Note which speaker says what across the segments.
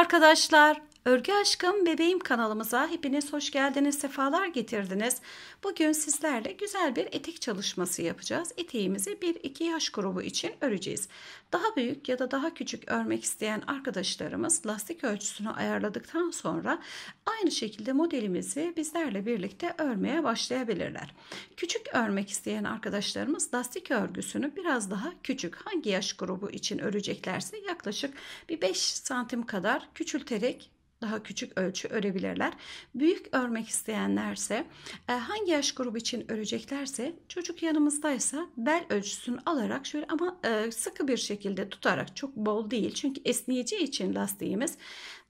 Speaker 1: arkadaşlar. Örgü Aşkım Bebeğim kanalımıza hepiniz hoş geldiniz, sefalar getirdiniz. Bugün sizlerle güzel bir etek çalışması yapacağız. Eteğimizi 1-2 yaş grubu için öreceğiz. Daha büyük ya da daha küçük örmek isteyen arkadaşlarımız lastik ölçüsünü ayarladıktan sonra aynı şekilde modelimizi bizlerle birlikte örmeye başlayabilirler. Küçük örmek isteyen arkadaşlarımız lastik örgüsünü biraz daha küçük hangi yaş grubu için öreceklerse yaklaşık bir 5 santim kadar küçülterek daha küçük ölçü örebilirler. Büyük örmek isteyenlerse e, hangi yaş grubu için öreceklerse çocuk yanımızdaysa bel ölçüsünü alarak şöyle ama e, sıkı bir şekilde tutarak çok bol değil çünkü esneyeceği için lastiğimiz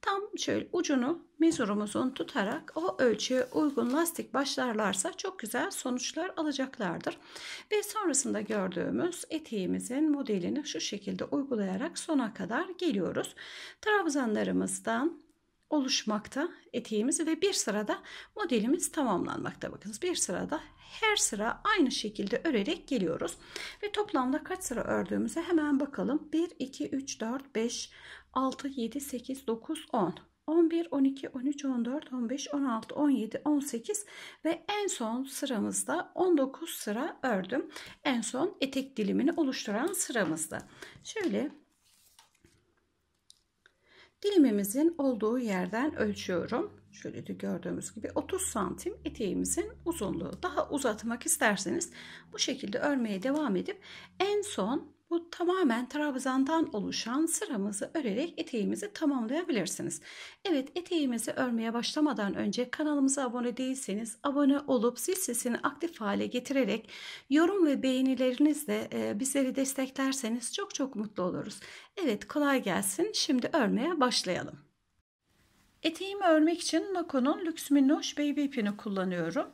Speaker 1: tam şöyle ucunu mezurumuzun tutarak o ölçüye uygun lastik başlarlarsa çok güzel sonuçlar alacaklardır. Ve sonrasında gördüğümüz eteğimizin modelini şu şekilde uygulayarak sona kadar geliyoruz. Trabzanlarımızdan oluşmakta eteğimiz ve bir sırada modelimiz tamamlanmakta. Bakınız bir sırada her sıra aynı şekilde örerek geliyoruz. Ve toplamda kaç sıra ördüğümüze hemen bakalım. 1, 2, 3, 4, 5, 6, 7, 8, 9, 10. 11, 12, 13, 14, 15, 16, 17, 18 ve en son sıramızda 19 sıra ördüm. En son etek dilimini oluşturan sıramızda. Şöyle dilimimizin olduğu yerden ölçüyorum. Şöyle de gördüğümüz gibi 30 santim eteğimizin uzunluğu. Daha uzatmak isterseniz bu şekilde örmeye devam edip en son bu tamamen trabzandan oluşan sıramızı örerek eteğimizi tamamlayabilirsiniz. Evet eteğimizi örmeye başlamadan önce kanalımıza abone değilseniz abone olup zil sesini aktif hale getirerek yorum ve beğenilerinizle e, bizleri desteklerseniz çok çok mutlu oluruz. Evet kolay gelsin şimdi örmeye başlayalım. Eteğimi örmek için Nako'nun Lüks Minnoş Baby ipini kullanıyorum.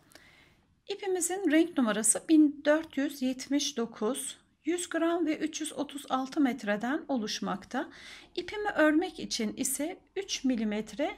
Speaker 1: İpimizin renk numarası 1479. 100 gram ve 336 metreden oluşmakta. İpimi örmek için ise 3 milimetre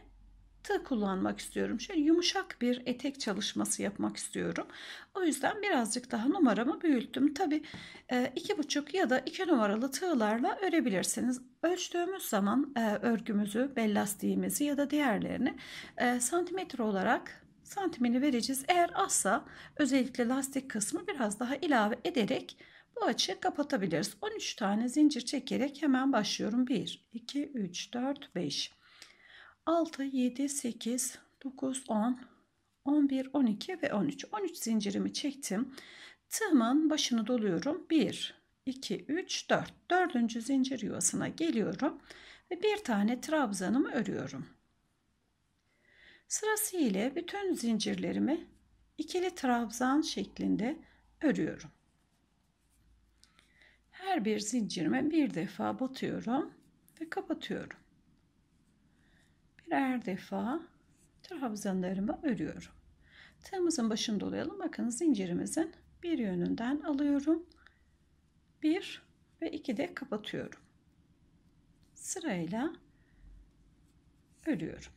Speaker 1: tığ kullanmak istiyorum. Şöyle yumuşak bir etek çalışması yapmak istiyorum. O yüzden birazcık daha numaramı büyüttüm. Tabi e, iki buçuk ya da iki numaralı tığlarla örebilirsiniz. Ölçtüğümüz zaman e, örgümüzü, bel lastiğimizi ya da diğerlerini e, santimetre olarak santimini vereceğiz. Eğer azsa özellikle lastik kısmı biraz daha ilave ederek bu açığı kapatabiliriz. 13 tane zincir çekerek hemen başlıyorum. 1, 2, 3, 4, 5, 6, 7, 8, 9, 10, 11, 12 ve 13. 13 zincirimi çektim. Tığımın başını doluyorum. 1, 2, 3, 4. 4. zincir yuvasına geliyorum. Ve bir tane trabzanımı örüyorum. Sırasıyla bütün zincirlerimi ikili trabzan şeklinde örüyorum her bir zincirime bir defa batıyorum ve kapatıyorum. Birer defa trabzanlarımı örüyorum. Tığımızın başını dolayalım. Bakın zincirimizin bir yönünden alıyorum. Bir ve iki de kapatıyorum. Sırayla örüyorum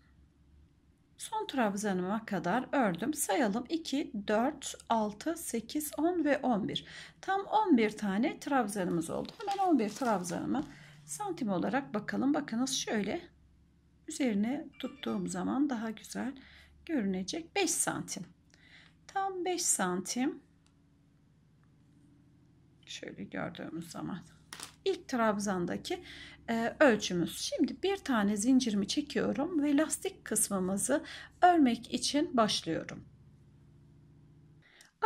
Speaker 1: son trabzanıma kadar ördüm. Sayalım 2, 4, 6, 8, 10 ve 11. Tam 11 tane trabzanımız oldu. Hemen 11 trabzanımı santim olarak bakalım. Bakınız şöyle üzerine tuttuğum zaman daha güzel görünecek. 5 santim. Tam 5 santim. Şöyle gördüğümüz zaman. İlk trabzandaki e, ölçümüz. Şimdi bir tane zincirimi çekiyorum ve lastik kısmımızı örmek için başlıyorum.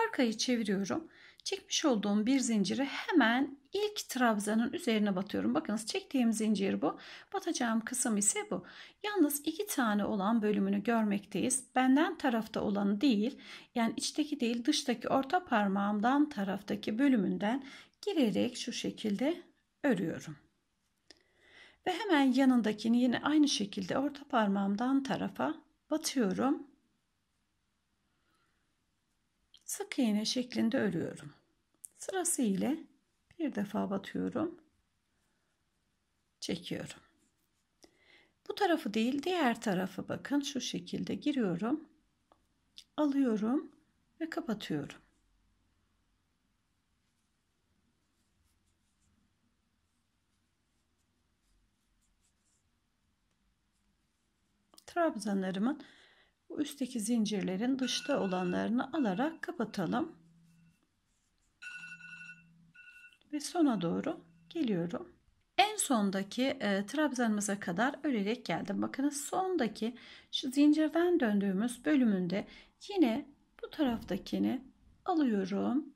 Speaker 1: Arkayı çeviriyorum. Çekmiş olduğum bir zinciri hemen ilk trabzanın üzerine batıyorum. Bakınız çektiğim zincir bu. Batacağım kısım ise bu. Yalnız iki tane olan bölümünü görmekteyiz. Benden tarafta olanı değil yani içteki değil dıştaki orta parmağımdan taraftaki bölümünden girerek şu şekilde örüyorum. Ve hemen yanındakini yine aynı şekilde orta parmağımdan tarafa batıyorum. Sık iğne şeklinde örüyorum. Sırası ile bir defa batıyorum. Çekiyorum. Bu tarafı değil diğer tarafı bakın şu şekilde giriyorum. Alıyorum ve kapatıyorum. trabzanlarımın üstteki zincirlerin dışta olanlarını alarak kapatalım. Ve sona doğru geliyorum. En sondaki e, trabzanımıza kadar örerek geldim. Bakınız sondaki şu zincirden döndüğümüz bölümünde yine bu taraftakini alıyorum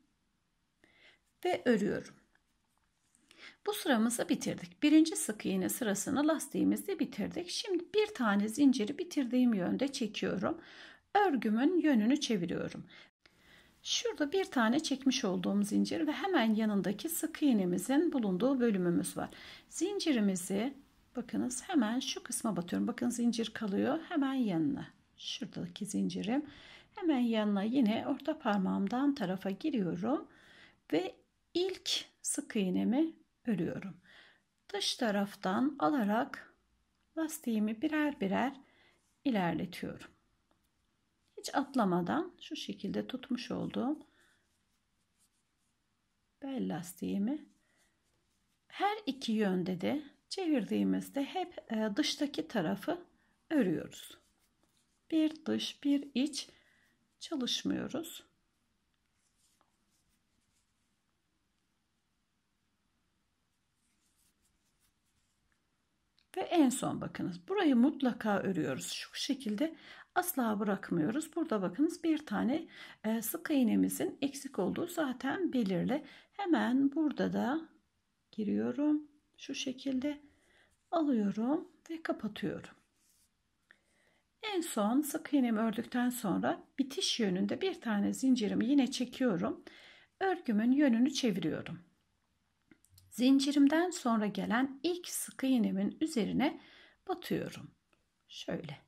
Speaker 1: ve örüyorum. Bu sıramızı bitirdik. Birinci sık iğne sırasını lastiğimizle bitirdik. Şimdi bir tane zinciri bitirdiğim yönde çekiyorum. Örgümün yönünü çeviriyorum. Şurada bir tane çekmiş olduğum zincir ve hemen yanındaki sık iğnemizin bulunduğu bölümümüz var. Zincirimizi bakınız hemen şu kısma batıyorum. Bakın zincir kalıyor hemen yanına. Şuradaki zincirim hemen yanına yine orta parmağımdan tarafa giriyorum ve ilk sık iğnemi örüyorum. Dış taraftan alarak lastiğimi birer birer ilerletiyorum. Hiç atlamadan şu şekilde tutmuş olduğum bel lastiğimi her iki yönde de çevirdiğimizde hep e, dıştaki tarafı örüyoruz. Bir dış bir iç çalışmıyoruz. Ve en son bakınız burayı mutlaka örüyoruz. Şu şekilde asla bırakmıyoruz. Burada bakınız bir tane e, sık iğnemizin eksik olduğu zaten belirli. Hemen burada da giriyorum. Şu şekilde alıyorum ve kapatıyorum. En son sık iğnemi ördükten sonra bitiş yönünde bir tane zincirimi yine çekiyorum. Örgümün yönünü çeviriyorum. Zincirimden sonra gelen ilk sık iğnemin üzerine batıyorum. Şöyle.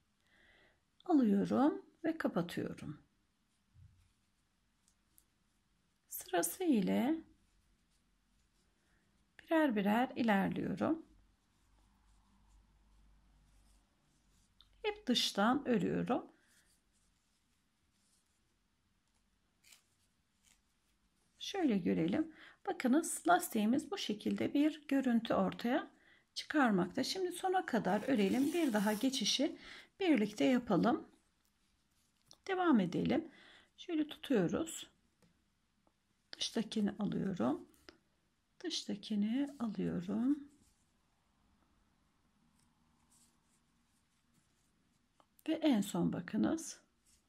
Speaker 1: Alıyorum ve kapatıyorum. Sırası ile birer birer ilerliyorum. Hep dıştan örüyorum. Şöyle görelim. Bakınız lastiğimiz bu şekilde bir görüntü ortaya çıkarmakta. Şimdi sona kadar örelim. Bir daha geçişi birlikte yapalım. Devam edelim. Şöyle tutuyoruz. Dıştakini alıyorum. Dıştakini alıyorum. Ve en son bakınız.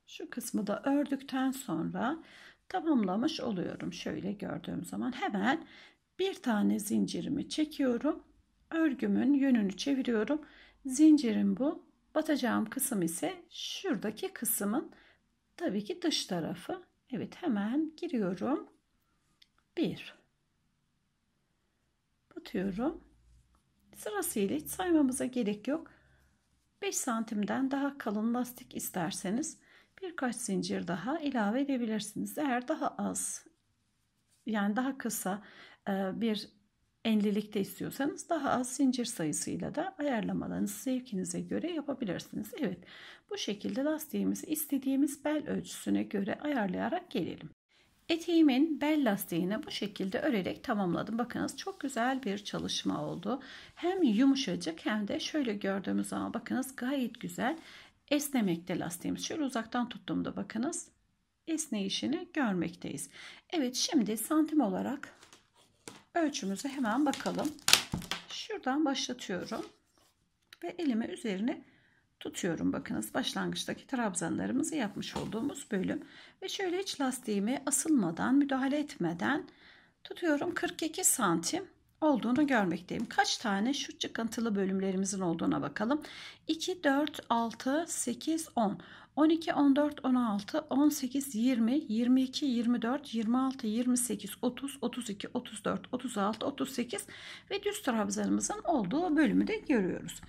Speaker 1: Şu kısmı da ördükten sonra tamamlamış oluyorum. Şöyle gördüğüm zaman hemen bir tane zincirimi çekiyorum. Örgümün yönünü çeviriyorum. Zincirim bu. Batacağım kısım ise şuradaki kısmın tabii ki dış tarafı. Evet hemen giriyorum. Bir. Batıyorum. Sırasıyla hiç saymamıza gerek yok. 5 santimden daha kalın lastik isterseniz birkaç zincir daha ilave edebilirsiniz. Eğer daha az yani daha kısa e, bir enlilikte istiyorsanız daha az zincir sayısıyla da ayarlamalarınızı zevkinize göre yapabilirsiniz. Evet bu şekilde lastiğimizi istediğimiz bel ölçüsüne göre ayarlayarak gelelim. Eteğimin bel lastiğini bu şekilde örerek tamamladım. Bakınız çok güzel bir çalışma oldu. Hem yumuşacık hem de şöyle gördüğümüz zaman bakınız gayet güzel esnemekte lastiğimiz. Şöyle uzaktan tuttuğumda bakınız esneyişini görmekteyiz. Evet şimdi santim olarak ölçümüze hemen bakalım. Şuradan başlatıyorum ve elime üzerine tutuyorum. Bakınız başlangıçtaki trabzanlarımızı yapmış olduğumuz bölüm. Ve şöyle hiç lastiğimi asılmadan müdahale etmeden tutuyorum 42 santim olduğunu görmekteyim. Kaç tane şu çıkıntılı bölümlerimizin olduğuna bakalım. 2, 4, 6, 8, 10. 12, 14, 16, 18, 20, 22, 24, 26, 28, 30, 32, 34, 36, 38 ve düz trabzanımızın olduğu bölümü de görüyoruz.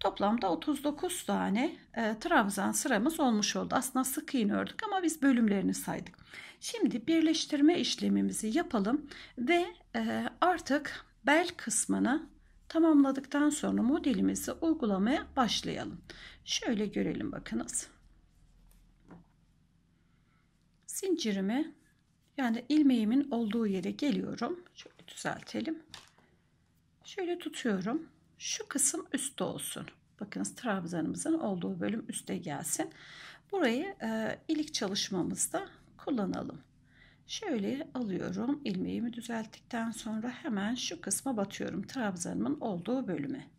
Speaker 1: Toplamda 39 tane e, trabzan sıramız olmuş oldu. Aslında sık iğne ördük ama biz bölümlerini saydık. Şimdi birleştirme işlemimizi yapalım ve e, artık bel kısmını tamamladıktan sonra modelimizi uygulamaya başlayalım. Şöyle görelim bakınız. Zincirimi yani ilmeğimin olduğu yere geliyorum. Şöyle düzeltelim. Şöyle tutuyorum. Şu kısım üstte olsun. Bakınız trabzanımızın olduğu bölüm üste gelsin. Burayı e, ilik çalışmamızda kullanalım. Şöyle alıyorum. ilmeğimi düzelttikten sonra hemen şu kısma batıyorum. Trabzanımın olduğu bölüme.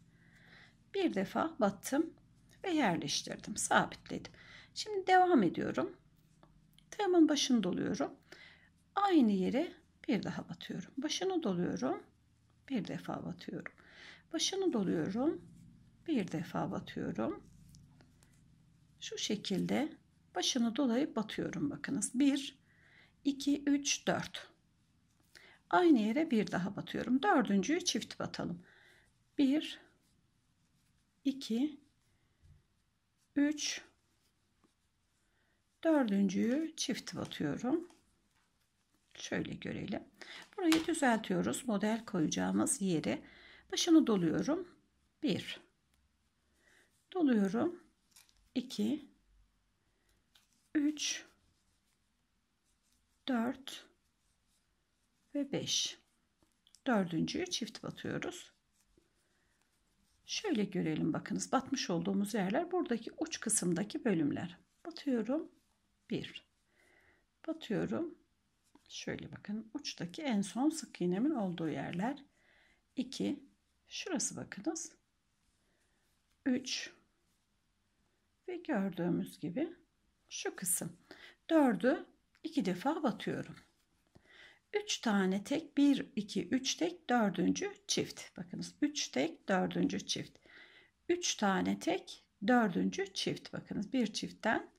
Speaker 1: Bir defa battım ve yerleştirdim. Sabitledim. Şimdi devam ediyorum. Tığımın başını doluyorum. Aynı yere bir daha batıyorum. Başını doluyorum. Bir defa batıyorum. Başını doluyorum. Bir defa batıyorum. Şu şekilde başını dolayıp batıyorum bakınız. 1 2, 3, 4. Aynı yere bir daha batıyorum. Dördüncüyü çift batalım. 1, 2, 3, dördüncüyü çift batıyorum. Şöyle görelim. Burayı düzeltiyoruz. Model koyacağımız yeri. Başını doluyorum. 1 doluyorum. 2 3 4 ve 5. Dördüncüyü çift batıyoruz. Şöyle görelim bakınız. Batmış olduğumuz yerler buradaki uç kısımdaki bölümler. Batıyorum 1. Batıyorum. Şöyle bakın uçtaki en son sık iğnemin olduğu yerler. 2. Şurası bakınız. 3. Ve gördüğümüz gibi şu kısım. 4'ü 2 defa batıyorum. 3 tane tek 1 2 3 tek 4. çift. Bakınız 3 tek 4. çift. 3 tane tek 4. çift. Bakınız bir çiftten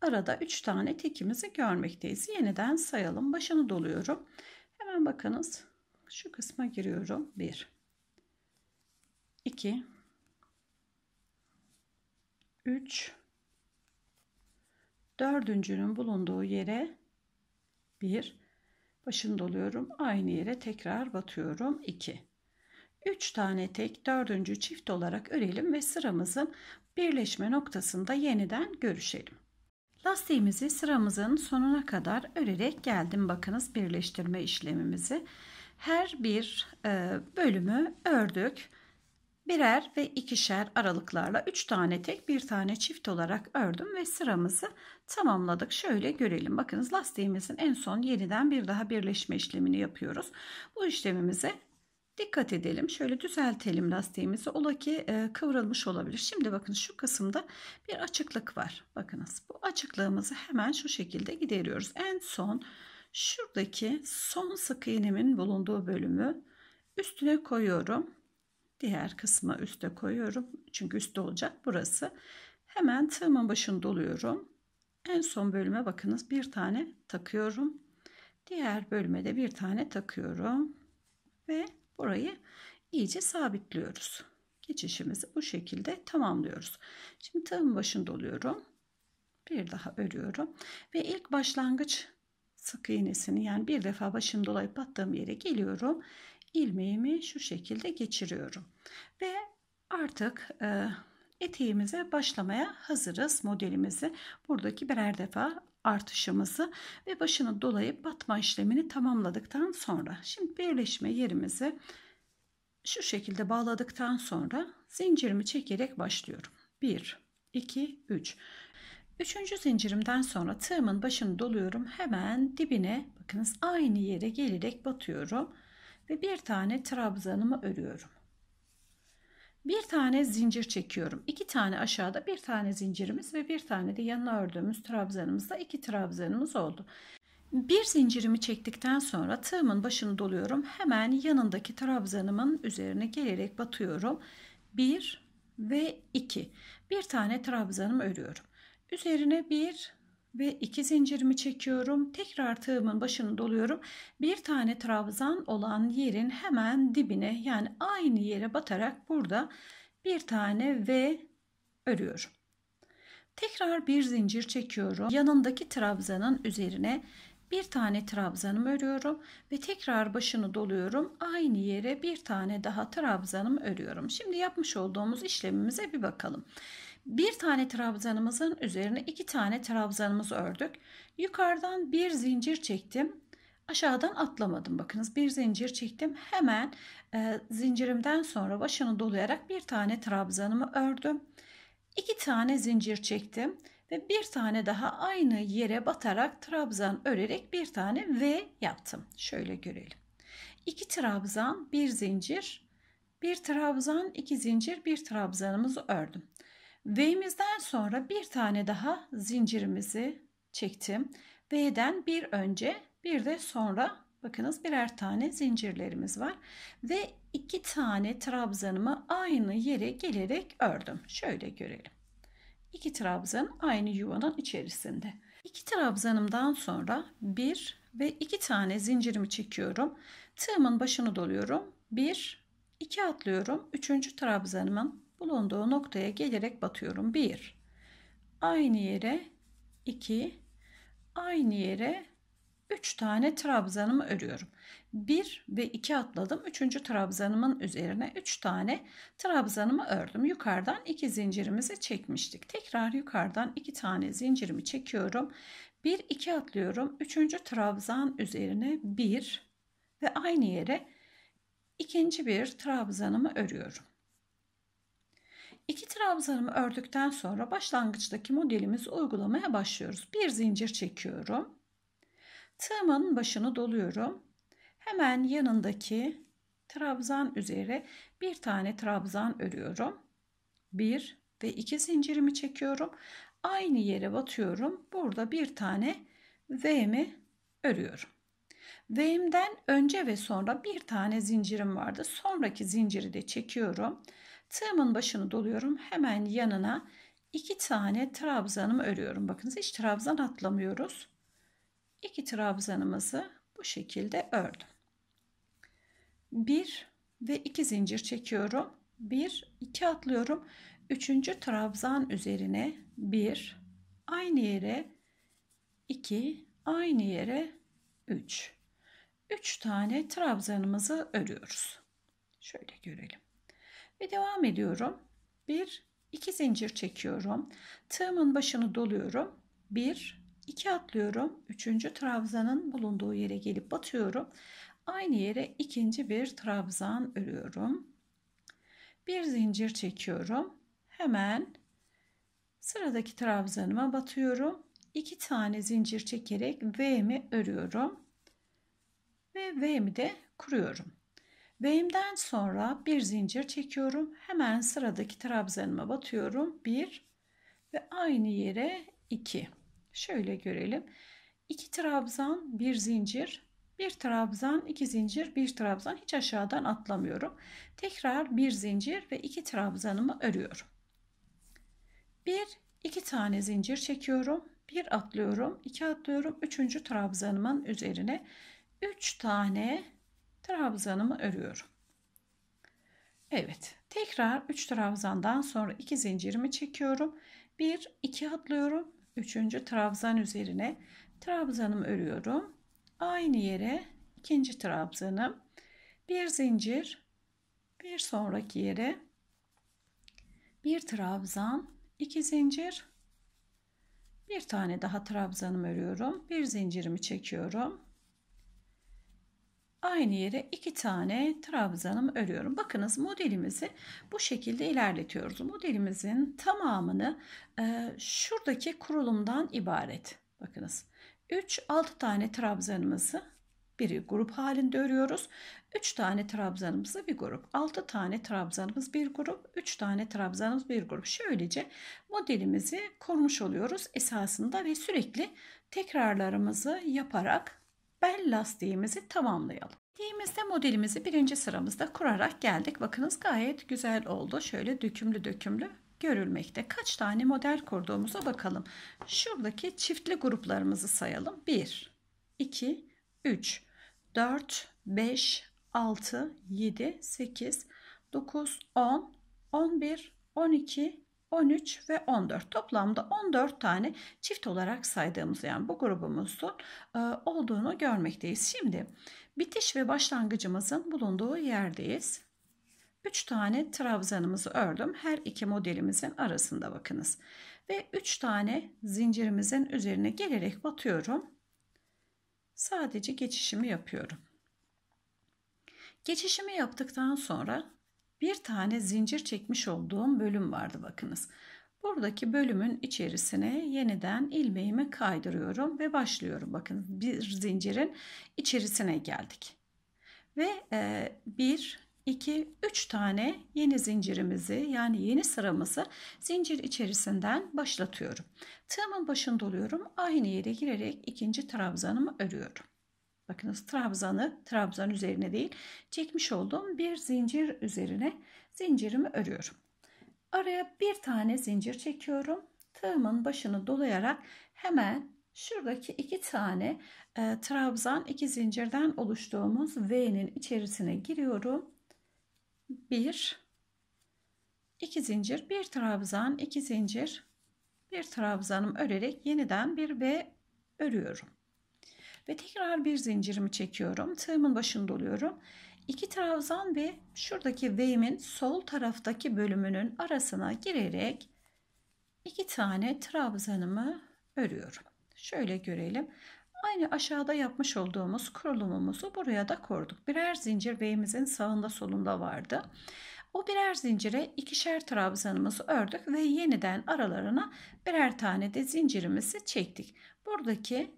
Speaker 1: arada 3 tane tekimizi görmekteyiz. Yeniden sayalım. Başını doluyorum. Hemen bakınız şu kısma giriyorum. 1 2 3 dördüncünün bulunduğu yere 1. Başını doluyorum. Aynı yere tekrar batıyorum. 2. 3 tane tek dördüncü çift olarak örelim ve sıramızın birleşme noktasında yeniden görüşelim. Lastiğimizi sıramızın sonuna kadar örerek geldim. Bakınız birleştirme işlemimizi. Her bir e, bölümü ördük birer ve ikişer aralıklarla üç tane tek bir tane çift olarak ördüm ve sıramızı tamamladık. Şöyle görelim. Bakınız lastiğimizin en son yeniden bir daha birleşme işlemini yapıyoruz. Bu işlemimize dikkat edelim. Şöyle düzeltelim lastiğimizi. Ola ki e, kıvrılmış olabilir. Şimdi bakın şu kısımda bir açıklık var. Bakınız bu açıklığımızı hemen şu şekilde gideriyoruz. En son şuradaki son sık iğnemin bulunduğu bölümü üstüne koyuyorum Diğer kısmı üste koyuyorum. Çünkü üstte olacak burası. Hemen tığımın başını doluyorum. En son bölüme bakınız bir tane takıyorum. Diğer bölüme de bir tane takıyorum. Ve burayı iyice sabitliyoruz. Geçişimizi bu şekilde tamamlıyoruz. Şimdi tığımın başını doluyorum. Bir daha örüyorum. Ve ilk başlangıç sık iğnesini yani bir defa başını dolayıp attığım yere geliyorum ilmeğimi şu şekilde geçiriyorum. Ve artık e, eteğimize başlamaya hazırız modelimizi. Buradaki birer defa artışımızı ve başını dolayıp batma işlemini tamamladıktan sonra şimdi birleşme yerimizi şu şekilde bağladıktan sonra zincirimi çekerek başlıyorum. 1 2 3 Üçüncü zincirimden sonra tığımın başını doluyorum. Hemen dibine bakınız aynı yere gelerek batıyorum ve bir tane trabzanımı örüyorum. Bir tane zincir çekiyorum. İki tane aşağıda bir tane zincirimiz ve bir tane de yanına ördüğümüz trabzanımızda iki trabzanımız oldu. Bir zincirimi çektikten sonra tığımın başını doluyorum. Hemen yanındaki trabzanımın üzerine gelerek batıyorum. Bir ve iki. Bir tane trabzanımı örüyorum. Üzerine bir ve iki zincirimi çekiyorum. Tekrar tığımın başını doluyorum. Bir tane trabzan olan yerin hemen dibine yani aynı yere batarak burada bir tane ve örüyorum. Tekrar bir zincir çekiyorum. Yanındaki trabzanın üzerine bir tane trabzanımı örüyorum ve tekrar başını doluyorum. Aynı yere bir tane daha trabzanımı örüyorum. Şimdi yapmış olduğumuz işlemimize bir bakalım. Bir tane trabzanımızın üzerine iki tane trabzanımız ördük. Yukarıdan bir zincir çektim. Aşağıdan atlamadım. Bakınız bir zincir çektim. Hemen e, zincirimden sonra başını dolayarak bir tane trabzanımı ördüm. İki tane zincir çektim ve bir tane daha aynı yere batarak trabzan örerek bir tane V yaptım. Şöyle görelim. İki trabzan, bir zincir, bir trabzan, iki zincir, bir trabzanımızı ördüm. V'mizden sonra bir tane daha zincirimizi çektim. V'den bir önce bir de sonra bakınız birer tane zincirlerimiz var. Ve iki tane trabzanımı aynı yere gelerek ördüm. Şöyle görelim. İki trabzan aynı yuvanın içerisinde. İki trabzanımdan sonra bir ve iki tane zincirimi çekiyorum. Tığımın başını doluyorum. Bir, iki atlıyorum. Üçüncü trabzanımın bulunduğu noktaya gelerek batıyorum. 1 aynı yere 2 aynı yere 3 tane trabzanımı örüyorum. 1 ve 2 atladım. 3. trabzanımın üzerine 3 tane trabzanımı ördüm. Yukarıdan 2 zincirimizi çekmiştik. Tekrar yukarıdan 2 tane zincirimi çekiyorum. 1 2 atlıyorum. 3. trabzan üzerine 1 ve aynı yere ikinci bir trabzanımı örüyorum. İki trabzanımı ördükten sonra başlangıçtaki modelimizi uygulamaya başlıyoruz. Bir zincir çekiyorum. Tığımın başını doluyorum. Hemen yanındaki trabzan üzeri bir tane trabzan örüyorum. Bir ve iki zincirimi çekiyorum. Aynı yere batıyorum. Burada bir tane V'mi örüyorum. V'imden önce ve sonra bir tane zincirim vardı. Sonraki zinciri de çekiyorum. Tığımın başını doluyorum. Hemen yanına iki tane trabzanımı örüyorum. Bakınız hiç trabzan atlamıyoruz. İki trabzanımızı bu şekilde ördüm. Bir ve iki zincir çekiyorum. Bir, iki atlıyorum. Üçüncü trabzan üzerine bir, aynı yere iki, aynı yere üç. Üç tane trabzanımızı örüyoruz. Şöyle görelim. Ve devam ediyorum. 1 2 zincir çekiyorum. Tığımın başını doluyorum. 1 2 atlıyorum. 3. trabzanın bulunduğu yere gelip batıyorum. Aynı yere ikinci bir trabzan örüyorum. Bir zincir çekiyorum. Hemen sıradaki trabzanıma batıyorum. 2 tane zincir çekerek V'mi örüyorum. Ve V'mi de kuruyorum. Beyimden sonra bir zincir çekiyorum. Hemen sıradaki trabzanıma batıyorum. 1 ve aynı yere 2. Şöyle görelim. 2 trabzan, bir zincir, bir trabzan, iki zincir, bir trabzan hiç aşağıdan atlamıyorum. Tekrar bir zincir ve iki trabzanımı örüyorum. Bir, iki tane zincir çekiyorum. Bir atlıyorum, iki atlıyorum. Üçüncü trabzanımın üzerine üç tane trabzanımı örüyorum. Evet tekrar 3 trabzandan sonra 2 zincirimi çekiyorum. 1 2 atlıyorum. 3. trabzan üzerine trabzanımı örüyorum. Aynı yere ikinci trabzanım. Bir zincir bir sonraki yere bir trabzan, iki zincir, bir tane daha trabzanımı örüyorum. Bir zincirimi çekiyorum aynı yere iki tane trabzanımı örüyorum. Bakınız modelimizi bu şekilde ilerletiyoruz. Modelimizin tamamını e, şuradaki kurulumdan ibaret. Bakınız 3-6 tane trabzanımızı bir grup halinde örüyoruz. 3 tane trabzanımızı bir grup, 6 tane trabzanımız bir grup, 3 tane trabzanımız bir grup. Şöylece modelimizi korumuş oluyoruz esasında ve sürekli tekrarlarımızı yaparak bel lastiğimizi tamamlayalım. Diğimizde modelimizi birinci sıramızda kurarak geldik. Bakınız gayet güzel oldu. Şöyle dökümlü dökümlü görülmekte. Kaç tane model kurduğumuza bakalım. Şuradaki çiftli gruplarımızı sayalım. 1, 2, 3, 4, 5, 6, 7, 8, 9, 10, 11, 12, 13 ve 14 toplamda 14 tane çift olarak saydığımız yani bu grubumuzun e, olduğunu görmekteyiz. Şimdi bitiş ve başlangıcımızın bulunduğu yerdeyiz. 3 tane trabzanımızı ördüm. Her iki modelimizin arasında bakınız. Ve 3 tane zincirimizin üzerine gelerek batıyorum. Sadece geçişimi yapıyorum. Geçişimi yaptıktan sonra bir tane zincir çekmiş olduğum bölüm vardı bakınız. Buradaki bölümün içerisine yeniden ilmeğimi kaydırıyorum ve başlıyorum. Bakın bir zincirin içerisine geldik. Ve 1, 2, 3 tane yeni zincirimizi yani yeni sıramızı zincir içerisinden başlatıyorum. Tığımın başını doluyorum Aynı yere girerek ikinci trabzanımı örüyorum. Bakınız trabzanı, trabzan üzerine değil, çekmiş olduğum bir zincir üzerine zincirimi örüyorum. Araya bir tane zincir çekiyorum. Tığımın başını dolayarak hemen şuradaki iki tane e, trabzan iki zincirden oluştuğumuz V'nin içerisine giriyorum. Bir, iki zincir, bir trabzan, iki zincir, bir trabzanım örerek yeniden bir V örüyorum. Ve tekrar bir zincirimi çekiyorum. Tığımın başını doluyorum. İki trabzan ve şuradaki V'min sol taraftaki bölümünün arasına girerek iki tane trabzanımı örüyorum. Şöyle görelim. Aynı aşağıda yapmış olduğumuz kurulumumuzu buraya da kurduk. Birer zincir V'imizin sağında solunda vardı. O birer zincire ikişer trabzanımızı ördük ve yeniden aralarına birer tane de zincirimizi çektik. Buradaki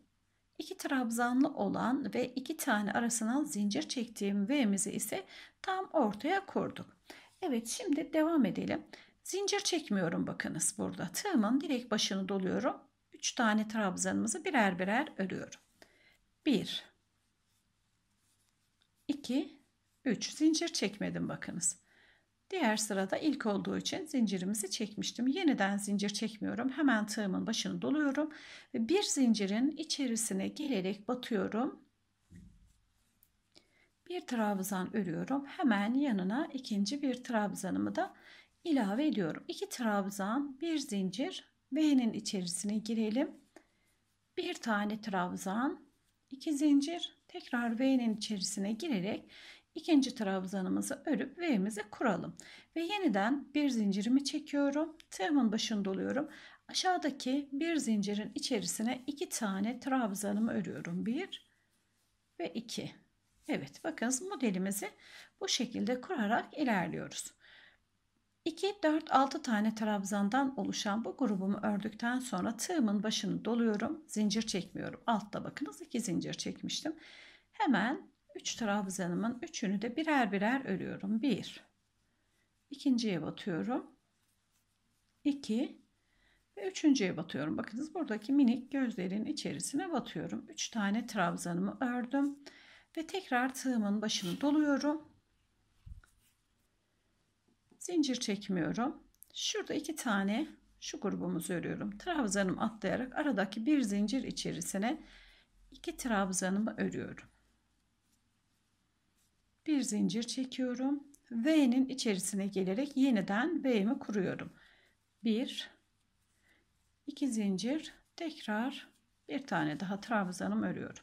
Speaker 1: İki trabzanlı olan ve iki tane arasına zincir çektiğim V'mizi ise tam ortaya kurduk. Evet şimdi devam edelim. Zincir çekmiyorum bakınız burada. Tığımın direkt başını doluyorum. 3 tane trabzanımızı birer birer örüyorum. 1 2 3 zincir çekmedim bakınız. Diğer sırada ilk olduğu için zincirimizi çekmiştim. Yeniden zincir çekmiyorum. Hemen tığımın başını doluyorum. Ve bir zincirin içerisine gelerek batıyorum. Bir trabzan örüyorum. Hemen yanına ikinci bir trabzanımı da ilave ediyorum. İki trabzan, bir zincir. V'nin içerisine girelim. Bir tane trabzan, iki zincir. Tekrar V'nin içerisine girerek ikinci trabzanımızı örüp V'mizi kuralım. Ve yeniden bir zincirimi çekiyorum. Tığımın başını doluyorum. Aşağıdaki bir zincirin içerisine iki tane trabzanımı örüyorum. Bir ve iki. Evet bakın modelimizi bu şekilde kurarak ilerliyoruz. 2, 4, 6 tane trabzandan oluşan bu grubumu ördükten sonra tığımın başını doluyorum. Zincir çekmiyorum. Altta bakınız iki zincir çekmiştim. Hemen 3 trabzanımın üçünü de birer birer örüyorum. 1 ikinciye batıyorum. 2 ve üçüncüye batıyorum. Bakınız buradaki minik gözlerin içerisine batıyorum. 3 tane trabzanımı ördüm ve tekrar tığımın başını doluyorum. Zincir çekmiyorum. Şurada iki tane şu grubumuzu örüyorum. Trabzanımı atlayarak aradaki bir zincir içerisine iki trabzanımı örüyorum bir zincir çekiyorum. V'nin içerisine gelerek yeniden V'mi kuruyorum. 1 2 zincir tekrar bir tane daha trabzanım örüyorum.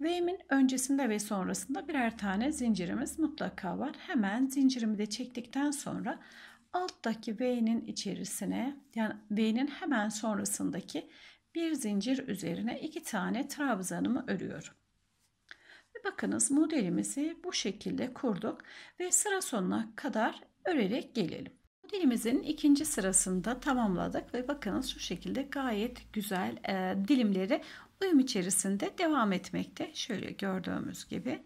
Speaker 1: V'min öncesinde ve sonrasında birer tane zincirimiz mutlaka var. Hemen zincirimi de çektikten sonra alttaki V'nin içerisine yani V'nin hemen sonrasındaki bir zincir üzerine iki tane trabzanımı örüyorum. Ve bakınız modelimizi bu şekilde kurduk ve sıra sonuna kadar örerek gelelim. Modelimizin ikinci sırasında tamamladık ve bakınız şu şekilde gayet güzel e, dilimleri uyum içerisinde devam etmekte. Şöyle gördüğümüz gibi.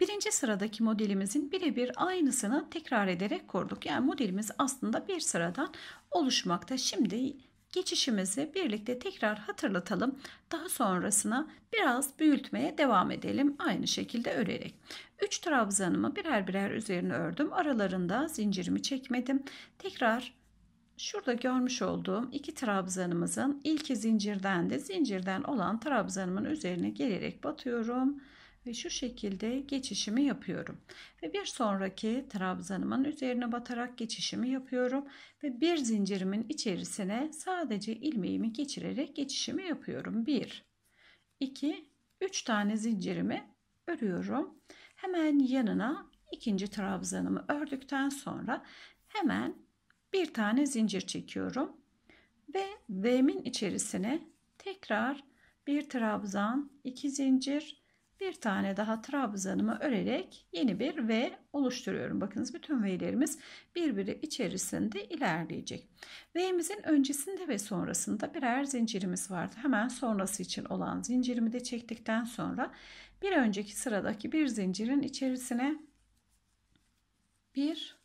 Speaker 1: Birinci sıradaki modelimizin birebir aynısını tekrar ederek kurduk. Yani modelimiz aslında bir sıradan oluşmakta. Şimdi geçişimizi birlikte tekrar hatırlatalım. Daha sonrasına biraz büyütmeye devam edelim aynı şekilde örerek. 3 trabzanımı birer birer üzerine ördüm. Aralarında zincirimi çekmedim. Tekrar Şurada görmüş olduğum iki trabzanımızın ilki zincirden de zincirden olan trabzanımın üzerine gelerek batıyorum ve şu şekilde geçişimi yapıyorum. Ve bir sonraki trabzanımın üzerine batarak geçişimi yapıyorum ve bir zincirimin içerisine sadece ilmeğimi geçirerek geçişimi yapıyorum. 1 2 3 tane zincirimi örüyorum. Hemen yanına ikinci trabzanımı ördükten sonra hemen bir tane zincir çekiyorum ve D'min içerisine tekrar bir trabzan, iki zincir bir tane daha trabzanımı örerek yeni bir V oluşturuyorum. Bakınız bütün V'lerimiz birbiri içerisinde ilerleyecek. V'mizin öncesinde ve sonrasında birer zincirimiz vardı. Hemen sonrası için olan zincirimi de çektikten sonra bir önceki sıradaki bir zincirin içerisine bir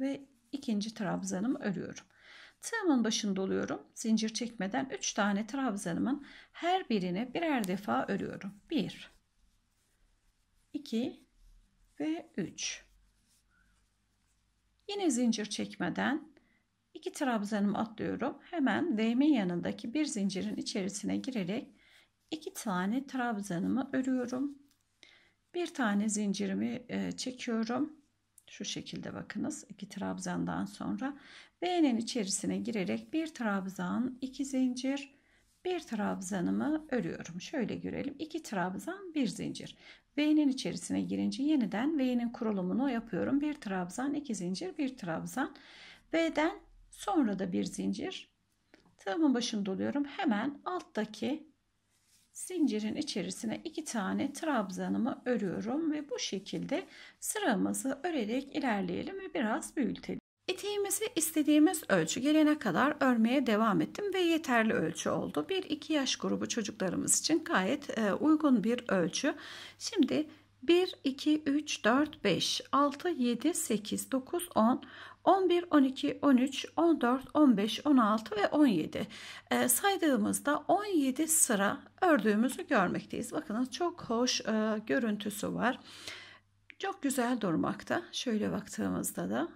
Speaker 1: ve ikinci trabzanımı örüyorum. Tığımın başında oluyorum. Zincir çekmeden 3 tane trabzanımın her birini birer defa örüyorum. 1 2 ve 3. Yine zincir çekmeden iki trabzanımı atlıyorum. Hemen V'min yanındaki bir zincirin içerisine girerek iki tane trabzanımı örüyorum. Bir tane zincirimi e, çekiyorum. Şu şekilde bakınız. iki trabzandan sonra V'nin içerisine girerek bir trabzan, iki zincir, bir trabzanımı örüyorum. Şöyle görelim. 2 trabzan, bir zincir. V'nin içerisine girince yeniden V'nin kurulumunu yapıyorum. Bir trabzan, iki zincir, bir trabzan. V'den sonra da bir zincir. Tığımın başını doluyorum. Hemen alttaki zincirin içerisine iki tane trabzanımı örüyorum ve bu şekilde sıramızı örerek ilerleyelim ve biraz büyütelim. Eteğimizi istediğimiz ölçü gelene kadar örmeye devam ettim ve yeterli ölçü oldu. 1-2 yaş grubu çocuklarımız için gayet e, uygun bir ölçü. Şimdi 1, 2, 3, 4, 5, 6, 7, 8, 9, 10, 11, 12, 13, 14, 15, 16 ve 17 e, saydığımızda 17 sıra ördüğümüzü görmekteyiz. Bakınız çok hoş e, görüntüsü var. Çok güzel durmakta. Şöyle baktığımızda da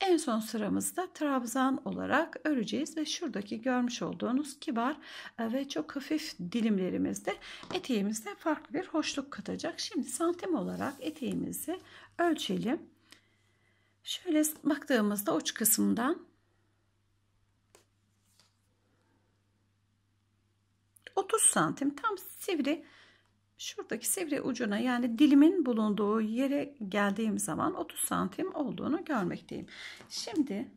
Speaker 1: en son sıramızda trabzan olarak öreceğiz ve şuradaki görmüş olduğunuz kibar e, ve çok hafif dilimlerimizde eteğimizde farklı bir hoşluk katacak. Şimdi santim olarak eteğimizi ölçelim. Şöyle baktığımızda uç kısmından 30 santim tam sivri şuradaki sivri ucuna yani dilimin bulunduğu yere geldiğim zaman 30 santim olduğunu görmekteyim. Şimdi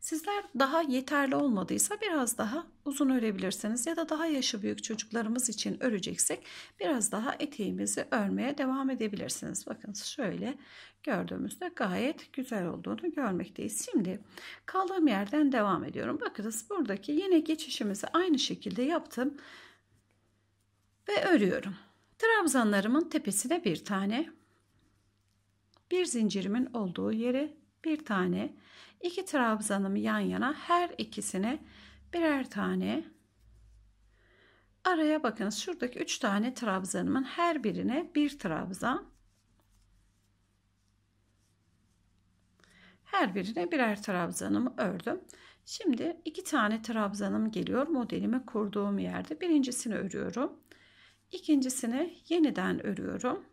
Speaker 1: sizler daha yeterli olmadıysa biraz daha uzun örebilirsiniz ya da daha yaşı büyük çocuklarımız için öreceksek biraz daha eteğimizi örmeye devam edebilirsiniz. Bakın şöyle gördüğümüzde gayet güzel olduğunu görmekteyiz. Şimdi kaldığım yerden devam ediyorum. Bakınız buradaki yine geçişimizi aynı şekilde yaptım ve örüyorum. Trabzanlarımın tepesine bir tane, bir zincirimin olduğu yere bir tane, iki trabzanımı yan yana her ikisine birer tane araya bakın şuradaki üç tane trabzanımın her birine bir trabzan her birine birer trabzanımı ördüm. Şimdi iki tane trabzanım geliyor modelimi kurduğum yerde birincisini örüyorum İkincisini yeniden örüyorum.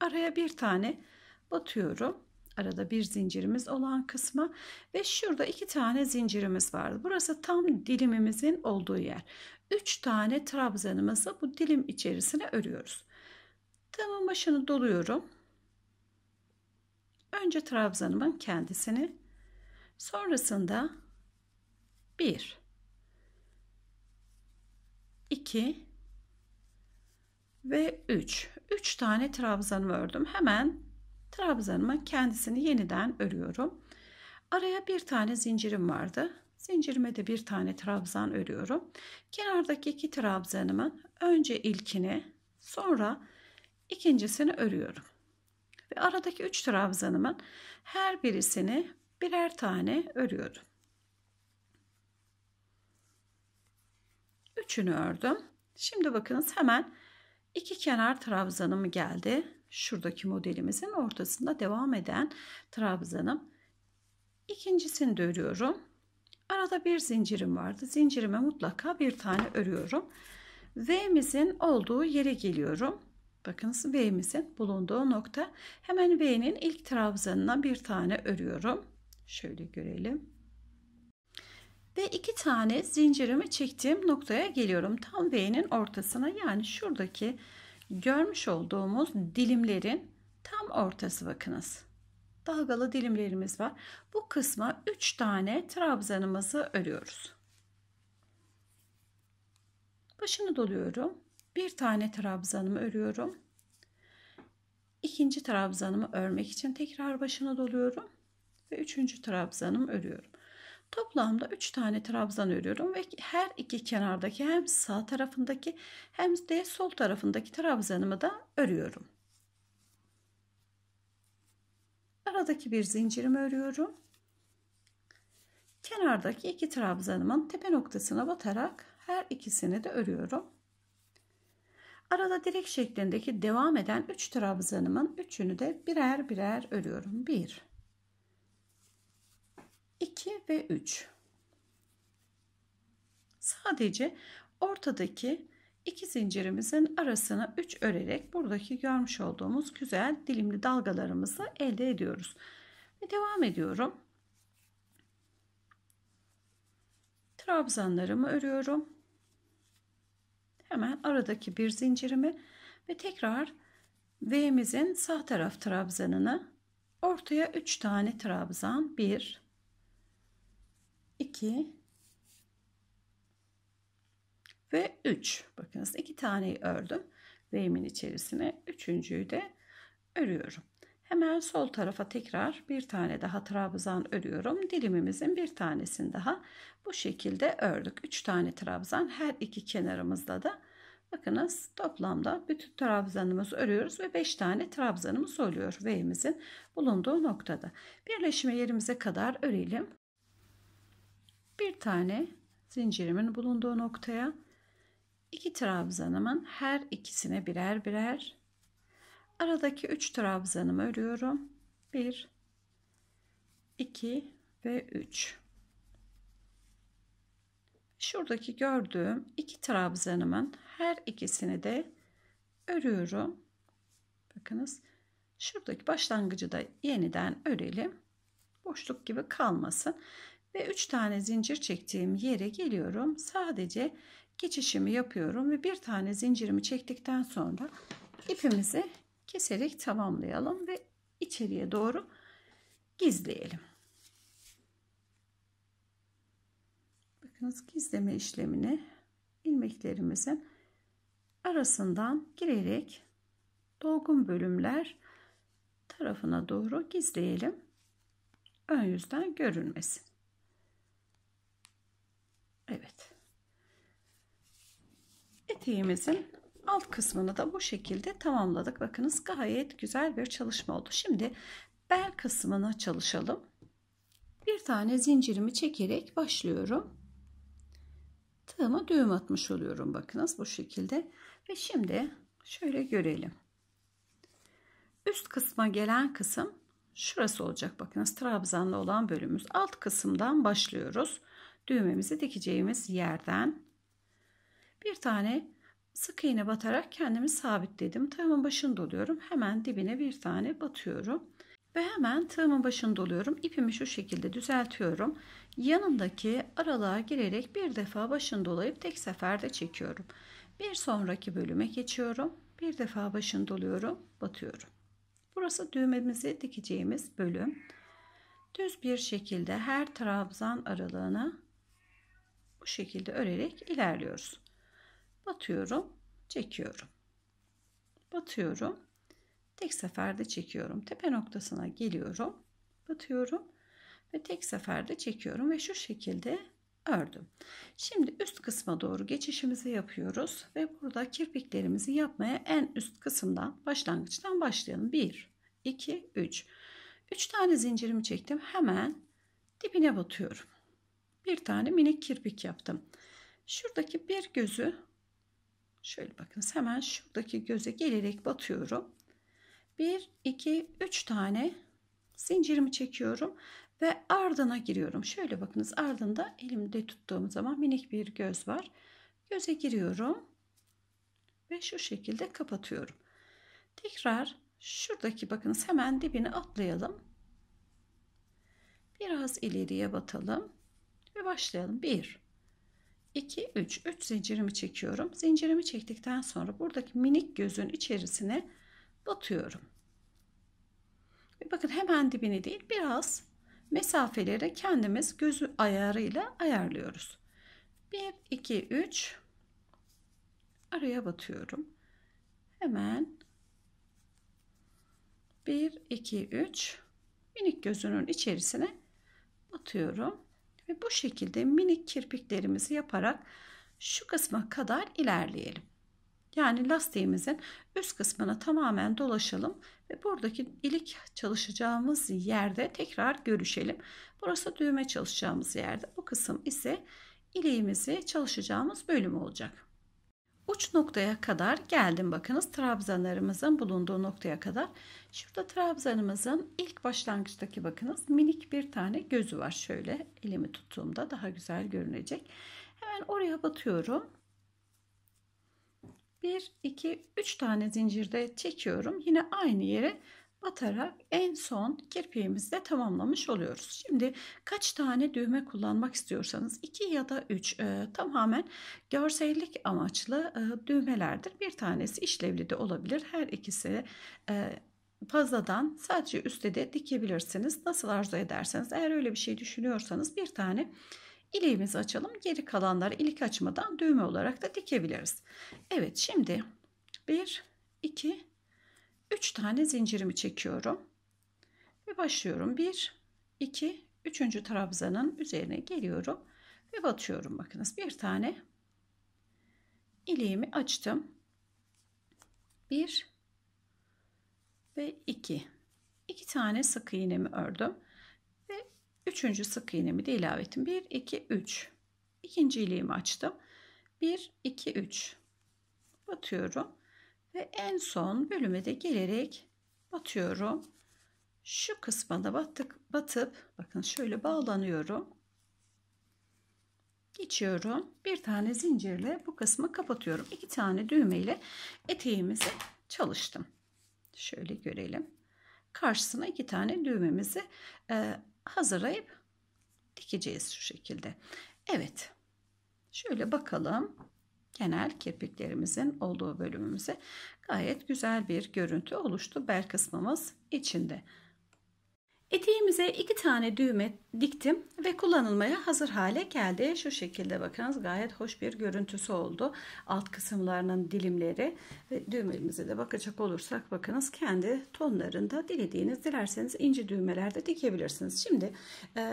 Speaker 1: Araya bir tane batıyorum. Arada bir zincirimiz olan kısma ve şurada iki tane zincirimiz vardı. Burası tam dilimimizin olduğu yer. Üç tane trabzanımızı bu dilim içerisine örüyoruz. Tamın başını doluyorum. Önce trabzanımın kendisini sonrasında 1 2 ve 3. 3 tane trabzanımı ördüm. Hemen trabzanımın kendisini yeniden örüyorum. Araya bir tane zincirim vardı. Zincirime de bir tane trabzan örüyorum. Kenardaki iki trabzanımın önce ilkini sonra ikincisini örüyorum. Ve aradaki üç trabzanımın her birisini birer tane örüyorum. Üçünü ördüm. Şimdi bakınız hemen iki kenar trabzanım geldi. Şuradaki modelimizin ortasında devam eden trabzanım. İkincisini de örüyorum. Arada bir zincirim vardı. Zincirime mutlaka bir tane örüyorum. V'mizin olduğu yere geliyorum. Bakınız V'mizin bulunduğu nokta. Hemen V'nin ilk trabzanına bir tane örüyorum. Şöyle görelim. Ve iki tane zincirimi çektiğim noktaya geliyorum. Tam V'nin ortasına yani şuradaki görmüş olduğumuz dilimlerin tam ortası bakınız. Dalgalı dilimlerimiz var. Bu kısma 3 tane trabzanımızı örüyoruz. Başını doluyorum. Bir tane trabzanımı örüyorum. İkinci trabzanımı örmek için tekrar başını doluyorum ve üçüncü trabzanımı örüyorum. Toplamda 3 tane trabzan örüyorum ve her iki kenardaki hem sağ tarafındaki hem de sol tarafındaki trabzanımı da örüyorum. Aradaki bir zincirimi örüyorum. Kenardaki iki trabzanımın tepe noktasına batarak her ikisini de örüyorum. Arada direk şeklindeki devam eden 3 üç trabzanımın üçünü de birer birer örüyorum. 1 bir, 2 ve 3. Sadece ortadaki iki zincirimizin arasına 3 örerek buradaki görmüş olduğumuz güzel dilimli dalgalarımızı elde ediyoruz. Ve devam ediyorum. Trabzanlarımı örüyorum. Hemen aradaki bir zincirimi ve tekrar V'mizin sağ taraf trabzanını ortaya 3 tane trabzan 1 2 ve 3. Bakınız iki taneyi ördüm. Reimin içerisine üçüncüyü de örüyorum. Hemen sol tarafa tekrar bir tane daha trabzan örüyorum. Dilimimizin bir tanesini daha bu şekilde ördük. 3 tane trabzan her iki kenarımızda da bakınız toplamda bütün trabzanımızı örüyoruz ve 5 tane trabzanımız oluyor V'imizin bulunduğu noktada. Birleşme yerimize kadar örelim bir tane zincirimin bulunduğu noktaya iki trabzanımın her ikisine birer birer aradaki üç trabzanımı örüyorum. Bir, iki ve üç. Şuradaki gördüğüm iki trabzanımın her ikisini de örüyorum. Bakınız şuradaki başlangıcı da yeniden örelim. Boşluk gibi kalmasın ve 3 tane zincir çektiğim yere geliyorum. Sadece geçişimi yapıyorum ve bir tane zincirimi çektikten sonra ipimizi keserek tamamlayalım ve içeriye doğru gizleyelim. Bakınız gizleme işlemini ilmeklerimizin arasından girerek dolgun bölümler tarafına doğru gizleyelim. Ön yüzden görünmesin. tetiğimizin alt kısmını da bu şekilde tamamladık. Bakınız gayet güzel bir çalışma oldu. Şimdi bel kısmına çalışalım. Bir tane zincirimi çekerek başlıyorum. Tığıma düğüm atmış oluyorum bakınız bu şekilde. Ve şimdi şöyle görelim. Üst kısma gelen kısım şurası olacak. Bakınız trabzanlı olan bölümümüz. Alt kısımdan başlıyoruz. Düğmemizi dikeceğimiz yerden bir tane sık iğne batarak kendimi sabitledim. Tığımın başını doluyorum. Hemen dibine bir tane batıyorum. Ve hemen tığımın başını doluyorum. İpimi şu şekilde düzeltiyorum. Yanındaki aralığa girerek bir defa başını dolayıp tek seferde çekiyorum. Bir sonraki bölüme geçiyorum. Bir defa başını doluyorum, batıyorum. Burası düğmemizi dikeceğimiz bölüm. Düz bir şekilde her trabzan aralığına bu şekilde örerek ilerliyoruz batıyorum çekiyorum batıyorum tek seferde çekiyorum tepe noktasına geliyorum batıyorum ve tek seferde çekiyorum ve şu şekilde ördüm. Şimdi üst kısma doğru geçişimizi yapıyoruz ve burada kirpiklerimizi yapmaya en üst kısımdan başlangıçtan başlayalım. 1, 2, 3. 3 tane zincirimi çektim. Hemen dibine batıyorum. Bir tane minik kirpik yaptım. Şuradaki bir gözü Şöyle bakınız hemen şuradaki göze gelerek batıyorum. 1, 2, 3 tane zincirimi çekiyorum ve ardına giriyorum. Şöyle bakınız ardında elimde tuttuğum zaman minik bir göz var. Göze giriyorum ve şu şekilde kapatıyorum. Tekrar şuradaki bakınız hemen dibine atlayalım. Biraz ileriye batalım ve başlayalım. 1 2, 3. 3 zincirimi çekiyorum. Zincirimi çektikten sonra buradaki minik gözün içerisine batıyorum. Ve bakın hemen dibini değil biraz mesafeleri kendimiz gözü ayarıyla ayarlıyoruz. 1, 2, 3 araya batıyorum. Hemen 1, 2, 3 minik gözünün içerisine batıyorum ve bu şekilde minik kirpiklerimizi yaparak şu kısma kadar ilerleyelim. Yani lastiğimizin üst kısmına tamamen dolaşalım ve buradaki ilik çalışacağımız yerde tekrar görüşelim. Burası düğme çalışacağımız yerde. Bu kısım ise ileğimizi çalışacağımız bölüm olacak uç noktaya kadar geldim. Bakınız trabzanlarımızın bulunduğu noktaya kadar. Şurada trabzanımızın ilk başlangıçtaki bakınız minik bir tane gözü var. Şöyle elimi tuttuğumda daha güzel görünecek. Hemen oraya batıyorum. 1, 2, 3 tane zincirde çekiyorum. Yine aynı yere batarak en son kirpiğimizi de tamamlamış oluyoruz. Şimdi kaç tane düğme kullanmak istiyorsanız 2 ya da 3 e, tamamen görsellik amaçlı e, düğmelerdir. Bir tanesi işlevli de olabilir. Her ikisi e, fazladan sadece üstte de dikebilirsiniz. Nasıl arzu ederseniz eğer öyle bir şey düşünüyorsanız bir tane iliğimizi açalım. Geri kalanlar ilik açmadan düğme olarak da dikebiliriz. Evet şimdi 1 2 3 tane zincirimi çekiyorum. Ve başlıyorum. 1, 2, 3. trabzanın üzerine geliyorum. Ve batıyorum. Bakınız bir tane iliğimi açtım. 1 ve 2. 2 tane sık iğnemi ördüm. Ve 3. sık iğnemi de ilave ettim. 1, 2, 3. İkinci iliğimi açtım. 1, 2, 3. Batıyorum. Ve en son bölüme de gelerek batıyorum. Şu kısma da battık, batıp bakın şöyle bağlanıyorum. Geçiyorum. Bir tane zincirle bu kısmı kapatıyorum. İki tane düğmeyle eteğimizi çalıştım. Şöyle görelim. Karşısına iki tane düğmemizi e, hazırlayıp dikeceğiz şu şekilde. Evet. Şöyle bakalım genel kirpiklerimizin olduğu bölümümüze gayet güzel bir görüntü oluştu bel kısmımız içinde. Eteğimize iki tane düğme diktim ve kullanılmaya hazır hale geldi. Şu şekilde bakınız gayet hoş bir görüntüsü oldu. Alt kısımlarının dilimleri ve düğmelerimize de bakacak olursak bakınız kendi tonlarında dilediğiniz dilerseniz ince düğmelerde dikebilirsiniz. Şimdi e,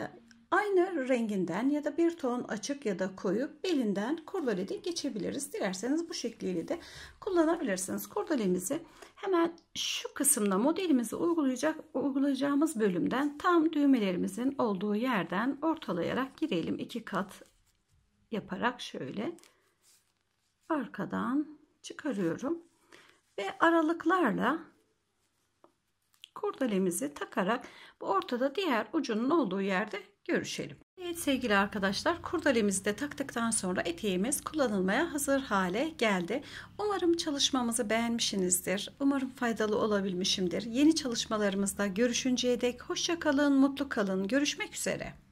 Speaker 1: Aynı renginden ya da bir ton açık ya da koyu belinden kurdalede geçebiliriz. Dilerseniz bu şekliyle de kullanabilirsiniz. Kurdalemizi hemen şu kısımda modelimizi uygulayacak uygulayacağımız bölümden tam düğmelerimizin olduğu yerden ortalayarak girelim. iki kat yaparak şöyle arkadan çıkarıyorum ve aralıklarla kurdalemizi takarak bu ortada diğer ucunun olduğu yerde görüşelim. Evet sevgili arkadaşlar kurdalemizi de taktıktan sonra eteğimiz kullanılmaya hazır hale geldi. Umarım çalışmamızı beğenmişsinizdir. Umarım faydalı olabilmişimdir. Yeni çalışmalarımızda görüşünceye dek hoşça kalın, mutlu kalın. Görüşmek üzere.